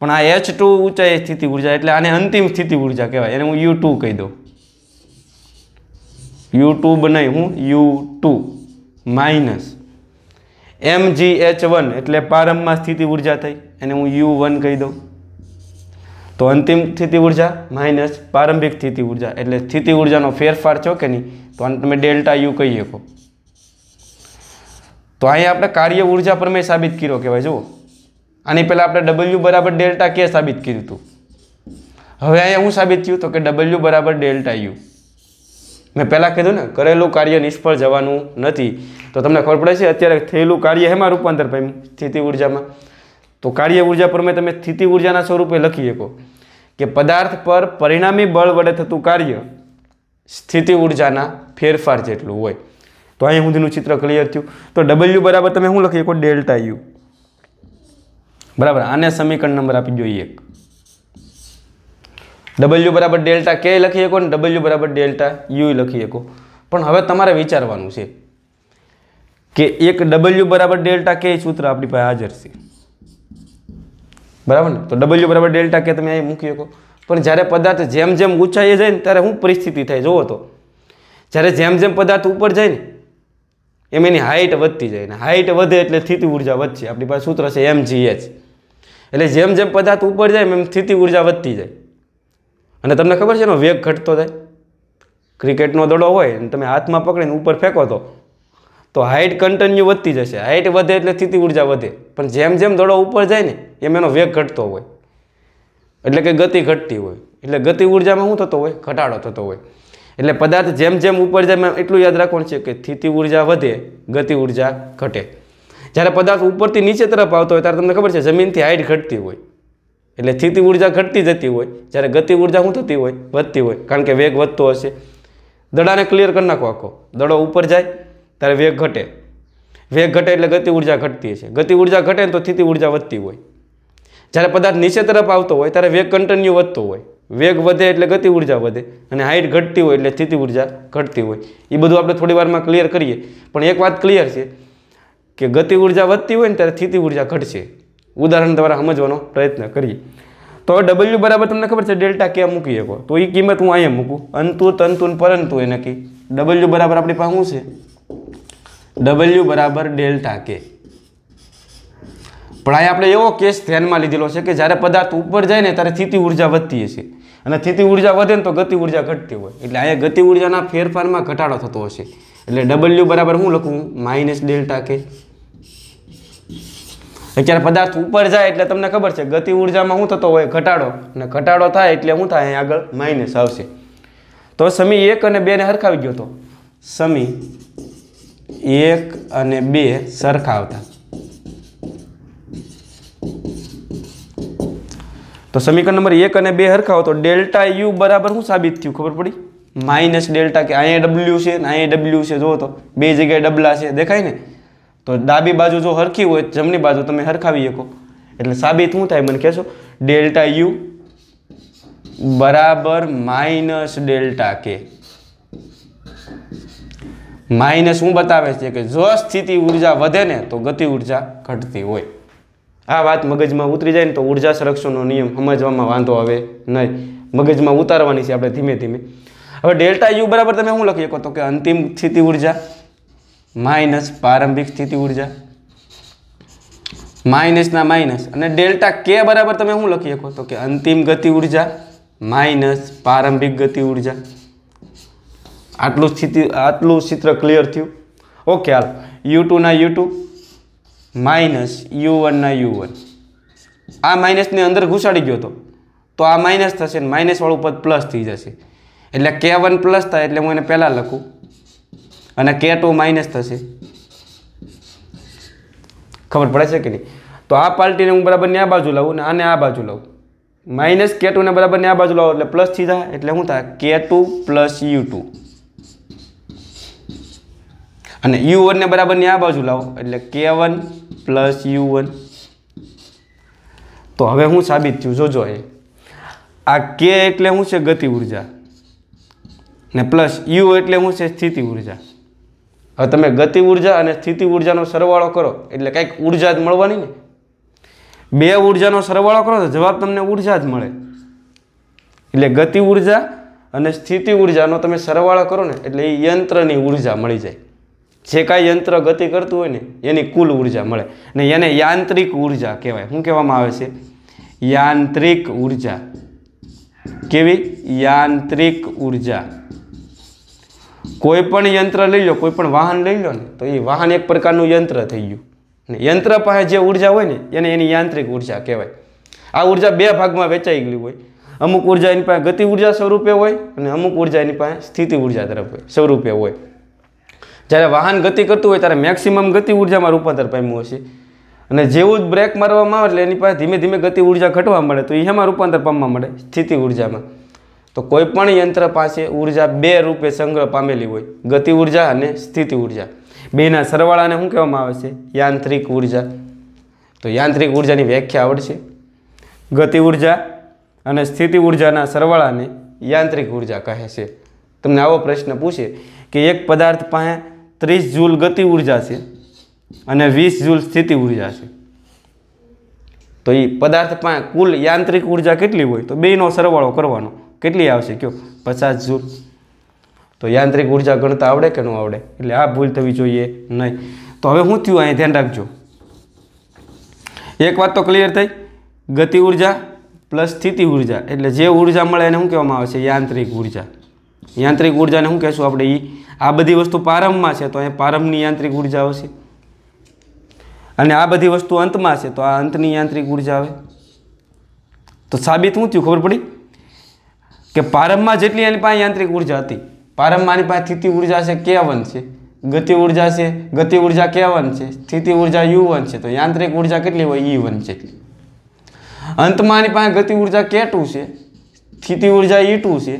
પણ આ એચ ટુ ઊંચાઈ સ્થિતિ ઉર્જા એટલે આને અંતિમ સ્થિતિ ઉર્જા કહેવાય એને હું યુ ટુ કહી દઉં યુ ટુ બનાવી હું U two minus M G H one એટલે પ્રારંભમાં સ્થિતિ ઉર્જા થઈ એને હું યુ વન કહી દઉં તો અંતિમ સ્થિતિ ઉર્જા માઇનસ પ્રારંભિક સ્થિતિ ઉર્જા એટલે સ્થિતિ ઉર્જાનો ફેરફાર છો કે નહીં તો આને તમે ડેલ્ટા યુ કહી શકો તો અહીંયા આપણે કાર્ય ઉર્જા પ્રમેય સાબિત કર્યો કહેવાય જુઓ આની પહેલાં આપણે ડબલ્યુ બરાબર ડેલ્ટા કે સાબિત કર્યું હતું હવે અહીંયા હું સાબિત થયું તો કે ડબલ્યુ બરાબર ડેલ્ટા યુ મેં પહેલાં કીધું ને કરેલું કાર્ય નિષ્ફળ જવાનું નથી તો તમને ખબર પડે છે અત્યારે થયેલું કાર્ય એમાં રૂપાંતર પામ્યું સ્થિતિ ઉર્જામાં તો કાર્ય ઉર્જા પર મેં તમે સ્થિતિ ઉર્જાના સ્વરૂપે લખી શકો કે પદાર્થ પર પરિણામી બળ વડે થતું કાર્ય સ્થિતિ ઉર્જાના ફેરફાર જેટલું હોય તો અહીં સુધીનું ચિત્ર ક્લિયર થયું તો ડબલ્યુ બરાબર તમે શું લખી શકો ડેલ્ટા યુ બરાબર આને સમીકરણ નંબર આપી દો એક ડબલ્યુ બરાબર ડેલ્ટા કે લખી શકો ને ડબલ્યુ બરાબર ડેલ્ટા યુ લખી શકો પણ હવે તમારે વિચારવાનું છે કે એક ડબલ્યુ બરાબર ડેલ્ટા કે સૂત્ર આપણી પાસે હાજર છે બરાબર ને તો ડબલ્યુ બરાબર ડેલ્ટા કે તમે અહીં મૂકી શકો પણ જ્યારે પદાર્થ જેમ જેમ ઊંચાઈએ જાય ને ત્યારે શું પરિસ્થિતિ થાય જુઓ તો જ્યારે જેમ જેમ પદાર્થ ઉપર જાય ને એમ એની હાઇટ વધતી જાય ને હાઇટ વધે એટલે સ્થિતિ ઉર્જા વધશે આપણી પાસે સૂત્ર છે એમ જી એચ એટલે જેમ જેમ પદાર્થ ઉપર જાય એમ સ્થિતિ ઉર્જા વધતી જાય અને તમને ખબર છે એનો વેગ ઘટતો જાય ક્રિકેટનો દડો હોય અને તમે હાથમાં પકડીને ઉપર ફેંકો તો તો હાઇટ કન્ટિન્યુ વધતી જશે હાઇટ વધે એટલે સ્થિતિ ઉર્જા વધે પણ જેમ જેમ દડો ઉપર જાય ને એમ એનો વેગ ઘટતો હોય એટલે કે ગતિ ઘટતી હોય એટલે ગતિ ઉર્જામાં શું થતો હોય ઘટાડો થતો હોય એટલે પદાર્થ જેમ જેમ ઉપર જાય એમ એટલું યાદ રાખવાનું છે કે સ્થિતિ ઉર્જા વધે ગતિ ઉર્જા ઘટે જ્યારે પદાર્થ ઉપરથી નીચે તરફ આવતો હોય ત્યારે તમને ખબર છે જમીનથી હાઇટ ઘટતી હોય એટલે સ્થિતિ ઉર્જા ઘટતી જતી હોય જ્યારે ગતિ ઉર્જા શું થતી હોય વધતી હોય કારણ કે વેગ વધતો હશે દડાને ક્લિયર કરી નાખો આખો દડો ઉપર જાય ત્યારે વેગ ઘટે વેગ ઘટે એટલે ગતિ ઉર્જા ઘટતી છે ગતિ ઉર્જા ઘટે ને તો સ્થિતિ ઉર્જા વધતી હોય જ્યારે પદાર્થ નીચે તરફ આવતો હોય ત્યારે વેગ કન્ટિન્યુ વધતો હોય વેગ વધે એટલે ગતિ ઉર્જા વધે અને હાઇટ ઘટતી હોય એટલે સ્થિતિ ઉર્જા ઘટતી હોય એ બધું આપણે થોડી વારમાં ક્લિયર કરીએ પણ એક વાત ક્લિયર છે કે ગતિ ઉર્જા વધતી હોય ને ત્યારે સ્થિતિ ઉર્જા ઘટશે ઉદાહરણ દ્વારા સમજવાનો પ્રયત્ન કરીએ તો ડબલ્યુ બરાબર તમને ખબર છે ડેલ્ટા કે મૂકી શકો તો એ કિંમત હું અહીંયા મૂકું અંતુ તંતુ પરંતુ એ નક્કી ડબલ્યુ બરાબર આપણી પાસે શું છે ડબલ્યુ બરાબર ડેલ્ટા કે પણ અહીંયા આપણે એવો કેસ ધ્યાનમાં લીધેલો છે કે જ્યારે પદાર્થ ઉપર જાય ને ત્યારે સ્થિતિ ઉર્જા વધતી હશે અને સ્થિતિ ઉર્જા વધે ને તો ગતિ ઉર્જા ઘટતી હોય એટલે અહીંયા ગતિ ઉર્જાના ફેરફારમાં ઘટાડો થતો હશે એટલે ડબલ્યુ બરાબર હું લખું માઇનસ ડેલ્ટા કે અત્યારે પદાર્થ ઉપર જાય એટલે તમને ખબર છે ગતિ ઉર્જામાં શું થતો હોય ઘટાડો અને ઘટાડો થાય એટલે શું થાય અહીંયા આગળ માઇનસ આવશે તો સમી એક અને બેને હરખાવી ગયો તો સમી એક અને બે સરખાવતા તો સમીકરણ નંબર એક અને બે હરખાવો તો ડેલ્ટા યુ બરાબર શું સાબિત થયું ખબર પડી માઇનસ ડેલ્ટા કે અહીંયા ડબલ્યુ છે અને અહીંયા ડબલ્યુ છે જુઓ તો બે જગ્યાએ ડબલા છે દેખાય ને તો ડાબી બાજુ જો હરખી હોય જમણી બાજુ તમે હરખાવી શકો એટલે સાબિત શું થાય મને કહેશો ડેલ્ટા યુ બરાબર માઇનસ ડેલ્ટા કે માઇનસ શું બતાવે છે કે જો સ્થિતિ ઉર્જા વધે ને તો ગતિ ઉર્જા ઘટતી હોય આ વાત મગજમાં ઉતરી જાય ને તો ઉર્જા સંરક્ષણનો નિયમ સમજવામાં વાંધો આવે નહીં મગજમાં ઉતારવાની છે આપણે ધીમે ધીમે હવે ડેલ્ટા યુ બરાબર તમે શું લખી શકો તો કે અંતિમ સ્થિતિ ઉર્જા માઇનસ પ્રારંભિક સ્થિતિ ઉર્જા માઇનસના માઇનસ અને ડેલ્ટા કે બરાબર તમે શું લખી શકો તો કે અંતિમ ગતિ ઉર્જા માઇનસ પ્રારંભિક ગતિ ઉર્જા આટલું સ્થિતિ આટલું ચિત્ર ક્લિયર થયું ઓકે હાલ યુ ટુના યુ ટુ માઇનસ યુ વનના યુ વન આ માઇનસની અંદર ઘૂસાડી ગયો હતો તો આ માઇનસ થશે ને માઇનસવાળું પદ પ્લસ થઈ જશે એટલે કે વન પ્લસ થાય એટલે હું એને પહેલાં લખું અને કે ટુ માઇનસ થશે ખબર પડે છે કે નહીં તો આ પાર્ટીને હું બરાબર ને આ બાજુ લાવું ને આને આ બાજુ લાવું માઇનસ કે ટુને બરાબર ને આ બાજુ લાવો એટલે પ્લસ થઈ જાય એટલે શું થાય કે ટુ પ્લસ યુ ટુ અને યુ વનને બરાબરની આ બાજુ લાવો એટલે કે વન પ્લસ યુ વન તો હવે હું સાબિત થયું જોજો એ આ કે એટલે શું છે ગતિ ઉર્જા ને પ્લસ યુ એટલે શું છે સ્થિતિ ઉર્જા હવે તમે ગતિ ઉર્જા અને સ્થિતિ ઉર્જાનો સરવાળો કરો એટલે કંઈક ઉર્જા જ મળવાની ને બે ઉર્જાનો સરવાળો કરો તો જવાબ તમને ઉર્જા જ મળે એટલે ગતિ ઉર્જા અને સ્થિતિ ઉર્જાનો તમે સરવાળો કરો ને એટલે એ યંત્રની ઉર્જા મળી જાય જે કાંઈ યંત્ર ગતિ કરતું હોય ને એની કુલ ઉર્જા મળે ને એને યાંત્રિક ઉર્જા કહેવાય શું કહેવામાં આવે છે યાંત્રિક ઉર્જા કેવી યાંત્રિક ઉર્જા કોઈ પણ યંત્ર લઈ લો કોઈ પણ વાહન લઈ લો ને તો એ વાહન એક પ્રકારનું યંત્ર થઈ ગયું ને યંત્ર પાસે જે ઉર્જા હોય ને એને એની યાંત્રિક ઉર્જા કહેવાય આ ઉર્જા બે ભાગમાં વેચાઈ ગયેલી હોય અમુક ઉર્જા એની પાસે ગતિ ઉર્જા સ્વરૂપે હોય અને અમુક ઉર્જા એની પાસે સ્થિતિ ઉર્જા તરફ હોય સ્વરૂપે હોય જ્યારે વાહન ગતિ કરતું હોય ત્યારે મેક્સિમમ ગતિ ઉર્જામાં રૂપાંતર પામ્યું હશે અને જેવું જ બ્રેક મારવામાં આવે એટલે એની પાસે ધીમે ધીમે ગતિ ઉર્જા ઘટવા મળે તો એમાં રૂપાંતર પામવા મળે સ્થિતિ ઉર્જામાં તો કોઈ પણ યંત્ર પાસે ઉર્જા બે રૂપે સંગ્રહ પામેલી હોય ગતિ ઉર્જા અને સ્થિતિ ઉર્જા બેના સરવાળાને શું કહેવામાં આવે છે યાંત્રિક ઉર્જા તો યાંત્રિક ઉર્જાની વ્યાખ્યા આવડશે ગતિ ઉર્જા અને સ્થિતિ ઉર્જાના સરવાળાને યાંત્રિક ઉર્જા કહે છે તમને આવો પ્રશ્ન પૂછે કે એક પદાર્થ પાસે ત્રીસ જૂલ ગતિ ઉર્જા છે અને વીસ જૂલ સ્થિતિ ઉર્જા છે તો એ પદાર્થ પાસે કુલ યાંત્રિક ઉર્જા કેટલી હોય તો બેનો સરવાળો કરવાનો કેટલી આવશે કયો પચાસ જૂલ તો યાંત્રિક ઉર્જા ગણતા આવડે કે ન આવડે એટલે આ ભૂલ થવી જોઈએ નહીં તો હવે શું થયું અહીં ધ્યાન રાખજો એક વાત તો ક્લિયર થઈ ગતિ ઉર્જા પ્લસ સ્થિતિ ઉર્જા એટલે જે ઉર્જા મળે એને શું કહેવામાં આવે છે યાંત્રિક ઉર્જા યાંત્રિક ઉર્જાને શું કહેશું આપણે એ આ બધી વસ્તુ પારમમાં છે તો અહીંયા પારંભની યાંત્રિક ઉર્જા આવશે અને આ બધી વસ્તુ અંતમાં છે તો આ અંતની યાંત્રિક ઉર્જા આવે તો સાબિત શું થયું ખબર પડી કે પારમમાં જેટલી એની પાસે યાંત્રિક ઉર્જા હતી પારમમાં એની પાસે સ્થિતિ ઉર્જા છે કેવન છે ગતિ ઉર્જા છે ગતિ ઉર્જા કેવન છે સ્થિતિ ઉર્જા યુ વન છે તો યાંત્રિક ઉર્જા કેટલી હોય ઈ વન છે અંતમાં એની પાસે ગતિ ઉર્જા કે ટુ છે સ્થિતિ ઉર્જા ઈ ટુ છે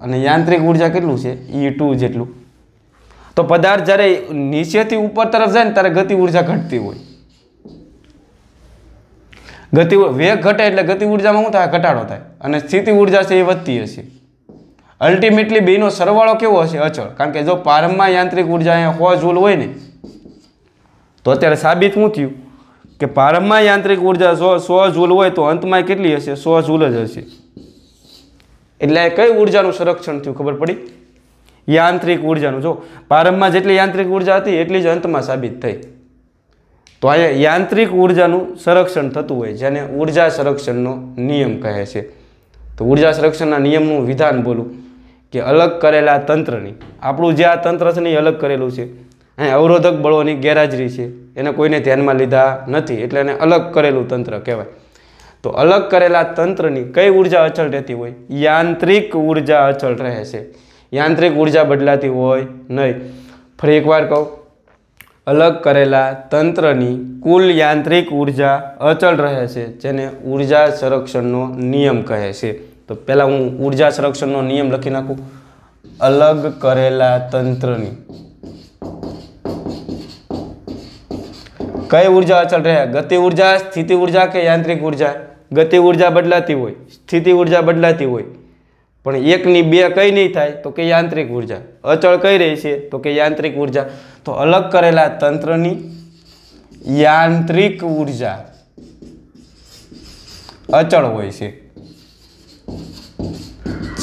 અને યાંત્રિક ઉર્જા કેટલું છે ઈ e ટુ જેટલું તો પદાર્થ જ્યારે નીચેથી ઉપર તરફ જાય ને ત્યારે ગતિ ઉર્જા ઘટતી હોય ગતિ વેગ ઘટે એટલે ગતિ ઉર્જામાં શું થાય ઘટાડો થાય અને સ્થિતિ ઉર્જા છે એ વધતી હશે અલ્ટિમેટલી બેનો સરવાળો કેવો હશે અચળ કારણ કે જો પ્રારંભમાં યાંત્રિક ઉર્જા અહીંયા સો હોય ને તો અત્યારે સાબિત શું થયું કે પ્રારંભમાં યાંત્રિક ઉર્જા સો સો જૂલ હોય તો અંતમાં કેટલી હશે સો જૂલ જ હશે એટલે કઈ ઉર્જાનું સંરક્ષણ થયું ખબર પડી યાંત્રિક ઉર્જાનું જો પ્રારંભમાં જેટલી યાંત્રિક ઉર્જા હતી એટલી જ અંતમાં સાબિત થઈ તો અહીંયા યાંત્રિક ઉર્જાનું સંરક્ષણ થતું હોય જેને ઉર્જા સંરક્ષણનો નિયમ કહે છે તો ઉર્જા સંરક્ષણના નિયમનું વિધાન બોલું કે અલગ કરેલા તંત્રની આપણું જે આ તંત્ર છે ને એ અલગ કરેલું છે અહીંયા અવરોધક બળોની ગેરહાજરી છે એને કોઈને ધ્યાનમાં લીધા નથી એટલે એને અલગ કરેલું તંત્ર કહેવાય તો અલગ કરેલા તંત્રની કઈ ઉર્જા અચળ રહેતી હોય યાંત્રિક ઉર્જા અચળ રહે છે યાંત્રિક ઉર્જા બદલાતી હોય નહીં ફરી એકવાર કહું અલગ કરેલા તંત્રની કુલ યાંત્રિક ઉર્જા અચલ રહે છે જેને ઉર્જા સંરક્ષણનો નિયમ કહે છે તો પહેલાં હું ઉર્જા સંરક્ષણનો નિયમ લખી નાખું અલગ કરેલા તંત્રની કઈ ઉર્જા અચળ રહે ગતિ ઉર્જા સ્થિતિ ઉર્જા કે યાંત્રિક ઉર્જા ગતિ ઉર્જા બદલાતી હોય સ્થિતિ ઉર્જા બદલાતી હોય પણ એકની બે કઈ નહીં થાય તો કે યાંત્રિક ઉર્જા અચળ કઈ રહી છે તો કે યાંત્રિક ઉર્જા તો અલગ કરેલા તંત્રની યાંત્રિક ઉર્જા અચળ હોય છે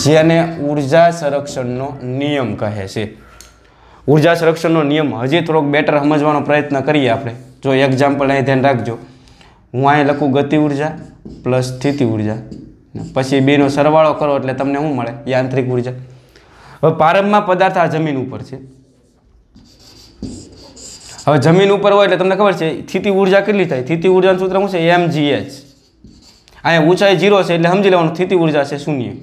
જેને ઉર્જા સંરક્ષણનો નિયમ કહે છે ઉર્જા સંરક્ષણનો નિયમ હજી થોડોક બેટર સમજવાનો પ્રયત્ન કરીએ આપણે જો એક્ઝામ્પલ અહીં ધ્યાન રાખજો હું અહીં લખું ગતિ ઉર્જા પ્લસ સ્થિતિ ઉર્જા પછી બેનો સરવાળો કરો એટલે તમને શું મળે યાંત્રિક ઉર્જા હવે પ્રારંભમાં પદાર્થ આ જમીન ઉપર છે હવે જમીન ઉપર હોય એટલે તમને ખબર છે સ્થિતિ ઉર્જા કેટલી થાય સ્થિતિ ઉર્જાનું સૂત્ર શું છે એમ જીએચ અહીંયા ઊંચાઈ જીરો છે એટલે સમજી લેવાનું સ્થિતિ ઉર્જા છે શૂન્ય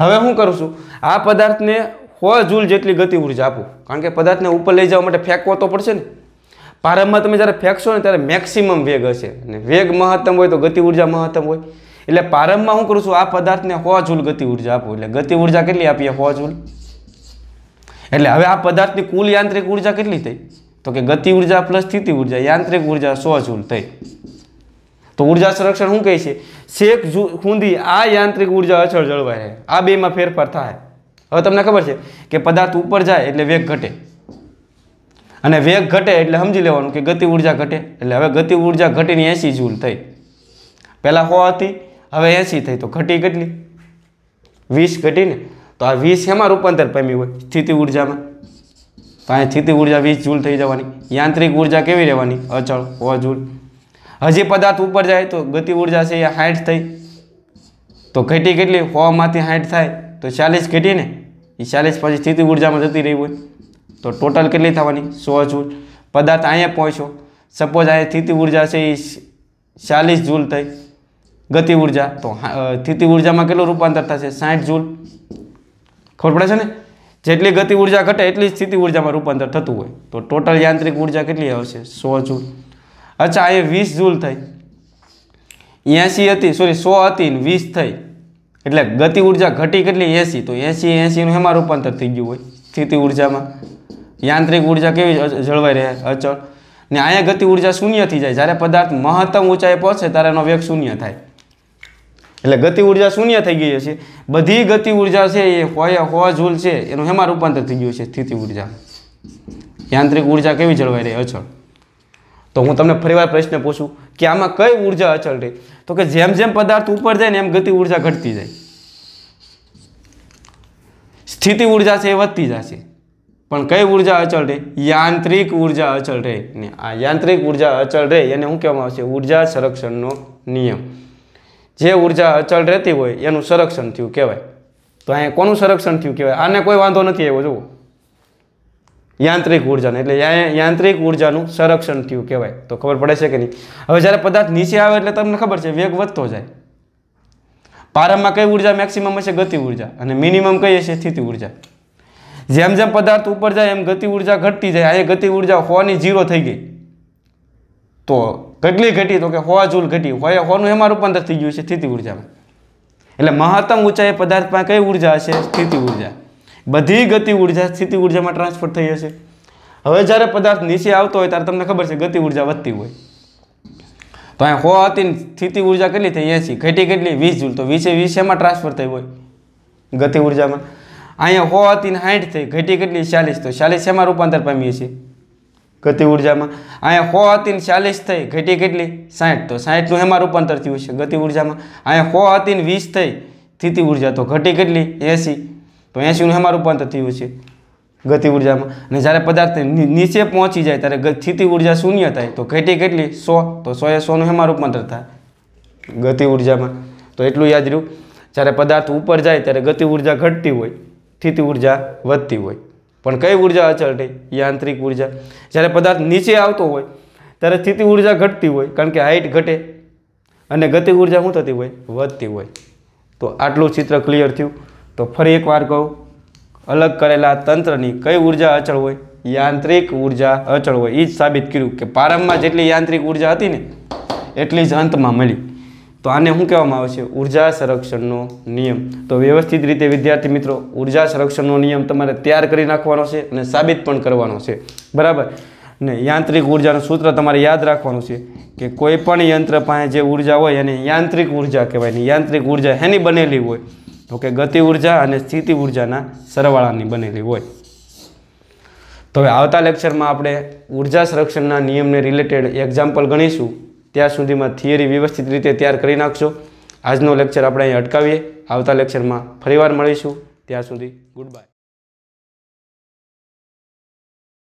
હવે હું કરું છું આ પદાર્થને સો જૂલ જેટલી ગતિ ઉર્જા આપું કારણ કે પદાર્થને ઉપર લઈ જવા માટે ફેંકવો તો પડશે ને પ્રારંભમાં તમે જ્યારે ફેંકશો ને ત્યારે મેક્સિમમ વેગ હશે અને વેગ મહત્તમ હોય તો ગતિ ઉર્જા મહત્તમ હોય એટલે પ્રારંભમાં શું કરું છું આ પદાર્થને સો જૂલ ગતિ ઉર્જા આપું એટલે ગતિ ઉર્જા કેટલી આપીએ સો ઝૂલ એટલે હવે આ પદાર્થની કુલ યાંત્રિક ઉર્જા કેટલી થઈ તો કે ગતિ ઉર્જા પ્લસ સ્થિતિ ઉર્જા યાંત્રિક ઉર્જા સો ઝૂલ થઈ તો ઉર્જા સંરક્ષણ શું કહે છે શેક ખૂંદી આ યાંત્રિક ઉર્જા અચળ જળવાય આ બેમાં ફેરફાર થાય હવે તમને ખબર છે કે પદાર્થ ઉપર જાય એટલે વેગ ઘટે અને વેગ ઘટે એટલે સમજી લેવાનું કે ગતિ ઉર્જા ઘટે એટલે હવે ગતિ ઉર્જા ઘટીને એંસી જૂલ થઈ પહેલાં સો હતી હવે એંસી થઈ તો ઘટી કેટલી વીસ ઘટીને તો આ વીસ એમાં રૂપાંતર પામ્યું હોય સ્થિતિ ઉર્જામાં તો અહીંયા સ્થિતિ ઉર્જા વીસ જૂલ થઈ જવાની યાંત્રિક ઉર્જા કેવી રહેવાની અચળ સો જૂલ હજી પદાર્થ ઉપર જાય તો ગતિ ઉર્જા છે એ હાઈઠ થઈ તો ઘટી કેટલી સોમાંથી હાઈઠ થાય તો ચાલીસ ઘટીને એ ચાલીસ પછી સ્થિતિ ઉર્જામાં જતી રહી હોય તો ટોટલ કેટલી થવાની સો જૂલ પદાર્થ અહીંયા પહોંચ્યો સપોઝ અહીંયા સ્થિતિ ઉર્જા છે એ ચાલીસ જૂલ થઈ ગતિ ઉર્જા તો સ્થિતિ ઉર્જામાં કેટલું રૂપાંતર થશે સાઠ જૂલ ખબર પડે છે ને જેટલી ગતિ ઉર્જા ઘટે એટલી જ સ્થિતિ ઉર્જામાં રૂપાંતર થતું હોય તો ટોટલ યાંત્રિક ઉર્જા કેટલી આવશે સો જૂલ અચ્છા અહીંયા વીસ જૂલ થઈ એંસી હતી સોરી સો હતી ને વીસ થઈ એટલે ગતિ ઉર્જા ઘટી કેટલી એંસી તો એંસી એંસીનું એમાં રૂપાંતર થઈ ગયું હોય સ્થિતિ ઉર્જામાં યાંત્રિક ઉર્જા કેવી જળવાઈ રહે અચળ ને અહીંયા ગતિ ઊર્જા શૂન્ય થઈ જાય જ્યારે પદાર્થ મહત્તમ ઊંચાઈ પહોંચે ત્યારે એનો વેગ શૂન્ય થાય એટલે ગતિ ઉર્જા શૂન્ય થઈ ગઈ છે બધી ગતિ ઉર્જા છે એ હોય હો જૂલ છે એનું હેમાં રૂપાંતર થઈ ગયું છે સ્થિતિ ઉર્જા યાંત્રિક ઉર્જા કેવી જળવાઈ રહી અચળ તો હું તમને ફરીવાર પ્રશ્ન પૂછું કે આમાં કઈ ઉર્જા અચળ રહી તો કે જેમ જેમ પદાર્થ ઉપર જાય ને એમ ગતિ ઉર્જા ઘટતી જાય સ્થિતિ ઉર્જા છે એ વધતી જશે પણ કઈ ઉર્જા અચળ રહે યાંત્રિક ઉર્જા અચળ રહે ને આ યાંત્રિક ઉર્જા અચળ રહે એને શું કહેવામાં આવશે ઉર્જા સંરક્ષણનો નિયમ જે ઉર્જા અચળ રહેતી હોય એનું સંરક્ષણ થયું કહેવાય તો અહીંયા કોનું સંરક્ષણ થયું કહેવાય આને કોઈ વાંધો નથી આવ્યો જુઓ યાંત્રિક ઉર્જાને એટલે યાંત્રિક ઉર્જાનું સંરક્ષણ થયું કહેવાય તો ખબર પડે છે કે નહીં હવે જ્યારે પદાર્થ નીચે આવે એટલે તમને ખબર છે વેગ વધતો જાય પારામાં કઈ ઉર્જા મેક્સિમમ હશે ગતિ ઉર્જા અને મિનિમમ કઈ હશે સ્થિતિ ઉર્જા જેમ જેમ પદાર્થ ઉપર જાય એમ ગતિ ઉર્જા ઘટતી જાય અહીંયા ગતિ ઉર્જા હોની ઝીરો થઈ ગઈ તો કેટલી ઘટી તો કે હોવા જૂલ ઘટી હોય હોનું એમાં રૂપાંતર થઈ ગયું છે સ્થિતિ ઉર્જામાં એટલે મહત્તમ ઊંચાઈ પદાર્થમાં કઈ ઉર્જા હશે સ્થિતિ ઉર્જા બધી ગતિ ઉર્જા સ્થિતિ ઉર્જામાં ટ્રાન્સફર થઈ હશે હવે જ્યારે પદાર્થ નીચે આવતો હોય ત્યારે તમને ખબર છે ગતિ ઉર્જા વધતી હોય તો અહીંયા હો હતી સ્થિતિ ઉર્જા કેટલી થઈ એસી ઘટી કેટલી વીસ જૂલ તો વીસે વીસ એમાં ટ્રાન્સફર થઈ હોય ગતિ ઉર્જામાં અહીંયા સો હતી ને સાઠ થઈ ઘટી કેટલી ચાલીસ તો ચાલીસ એમાં રૂપાંતર પામીએ છીએ ગતિ ઉર્જામાં અહીંયા સો હતી ને ચાલીસ થઈ ઘટી કેટલી સાઠ તો સાઠનું એમાં રૂપાંતર થયું છે ગતિ ઉર્જામાં અહીંયા સો હતી ને વીસ થઈ સ્થિતિ ઉર્જા તો ઘટી કેટલી એંસી તો એંસીનું એમાં રૂપાંતર થયું છે ગતિ ઉર્જામાં અને જ્યારે પદાર્થ નીચે પહોંચી જાય ત્યારે સ્થિતિ ઉર્જા શૂન્ય થાય તો ઘટી કેટલી સો તો સો એ સોનું એમાં રૂપાંતર થાય ગતિ ઉર્જામાં તો એટલું યાદ રહ્યું જ્યારે પદાર્થ ઉપર જાય ત્યારે ગતિ ઉર્જા ઘટતી હોય સ્થિતિ ઉર્જા વધતી હોય પણ કઈ ઉર્જા અચળ રહી યાંત્રિક ઉર્જા જ્યારે પદાર્થ નીચે આવતો હોય ત્યારે સ્થિતિ ઉર્જા ઘટતી હોય કારણ કે હાઇટ ઘટે અને ગતિ ઉર્જા શું થતી હોય વધતી હોય તો આટલું ચિત્ર ક્લિયર થયું તો ફરી એકવાર કહું અલગ કરેલા તંત્રની કઈ ઉર્જા અચળ હોય યાંત્રિક ઉર્જા અચળ હોય એ જ સાબિત કર્યું કે પ્રારંભમાં જેટલી યાંત્રિક ઉર્જા હતી ને એટલી જ અંતમાં મળી તો આને શું કહેવામાં આવે છે ઉર્જા સંરક્ષણનો નિયમ તો વ્યવસ્થિત રીતે વિદ્યાર્થી મિત્રો ઉર્જા સંરક્ષણનો નિયમ તમારે તૈયાર કરી નાખવાનો છે અને સાબિત પણ કરવાનો છે બરાબર ને યાંત્રિક ઉર્જાનું સૂત્ર તમારે યાદ રાખવાનું છે કે કોઈ પણ યંત્ર પાસે જે ઉર્જા હોય એને યાંત્રિક ઉર્જા કહેવાય ને યાંત્રિક ઉર્જા એની બનેલી હોય તો કે ગતિ ઉર્જા અને સ્થિતિ ઉર્જાના સરવાળાની બનેલી હોય તો હવે આવતા લેક્ચરમાં આપણે ઉર્જા સંરક્ષણના નિયમને રિલેટેડ એક્ઝામ્પલ ગણીશું ત્યાં સુધીમાં થિયરી વ્યવસ્થિત રીતે તૈયાર કરી નાખશો આજનો લેક્ચર આપણે અહીં અટકાવીએ આવતા લેક્ચરમાં ફરીવાર મળીશું ત્યાં સુધી ગુડ બાય